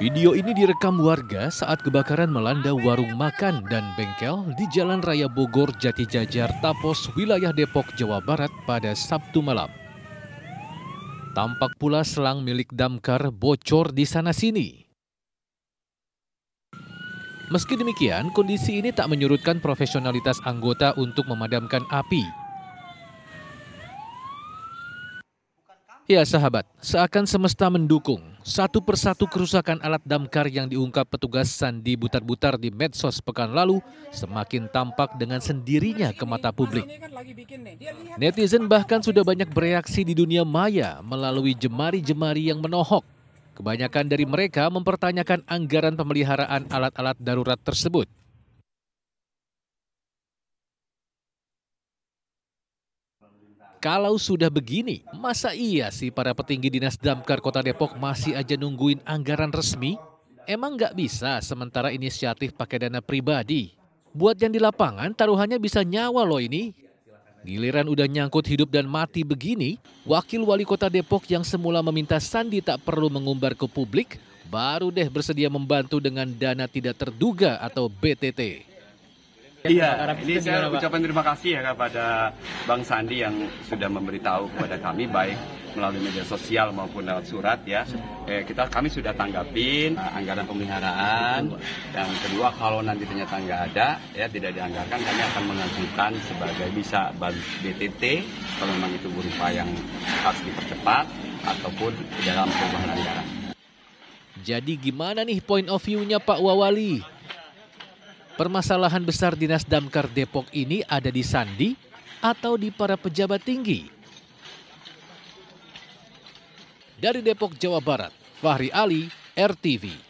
Video ini direkam warga saat kebakaran melanda warung makan dan bengkel di Jalan Raya Bogor Jati Jajar Tapos, wilayah Depok, Jawa Barat pada Sabtu malam. Tampak pula selang milik damkar bocor di sana-sini. Meski demikian, kondisi ini tak menyurutkan profesionalitas anggota untuk memadamkan api Ya sahabat, seakan semesta mendukung. Satu persatu kerusakan alat damkar yang diungkap petugas Sandi butar-butar di medsos pekan lalu semakin tampak dengan sendirinya ke mata publik. Netizen bahkan sudah banyak bereaksi di dunia maya melalui jemari-jemari yang menohok. Kebanyakan dari mereka mempertanyakan anggaran pemeliharaan alat-alat darurat tersebut. Kalau sudah begini, masa iya sih para petinggi dinas damkar kota Depok masih aja nungguin anggaran resmi? Emang nggak bisa sementara inisiatif pakai dana pribadi? Buat yang di lapangan, taruhannya bisa nyawa loh ini. Giliran udah nyangkut hidup dan mati begini, wakil wali kota Depok yang semula meminta Sandi tak perlu mengumbar ke publik, baru deh bersedia membantu dengan dana tidak terduga atau BTT. Iya, ini saya ucapan terima kasih ya kepada Bang Sandi yang sudah memberitahu kepada kami baik melalui media sosial maupun lewat surat ya. Eh, kita kami sudah tanggapin uh, anggaran pemeliharaan. Dan kedua kalau nanti ternyata nggak ada ya tidak dianggarkan kami akan mengajukan sebagai bisa BTT kalau memang itu berupa yang harus dipercepat ataupun dalam perubahan anggaran. Jadi gimana nih point of view-nya Pak Wawali? Permasalahan besar Dinas Damkar Depok ini ada di Sandi atau di para pejabat tinggi. Dari Depok, Jawa Barat, Fahri Ali, RTV.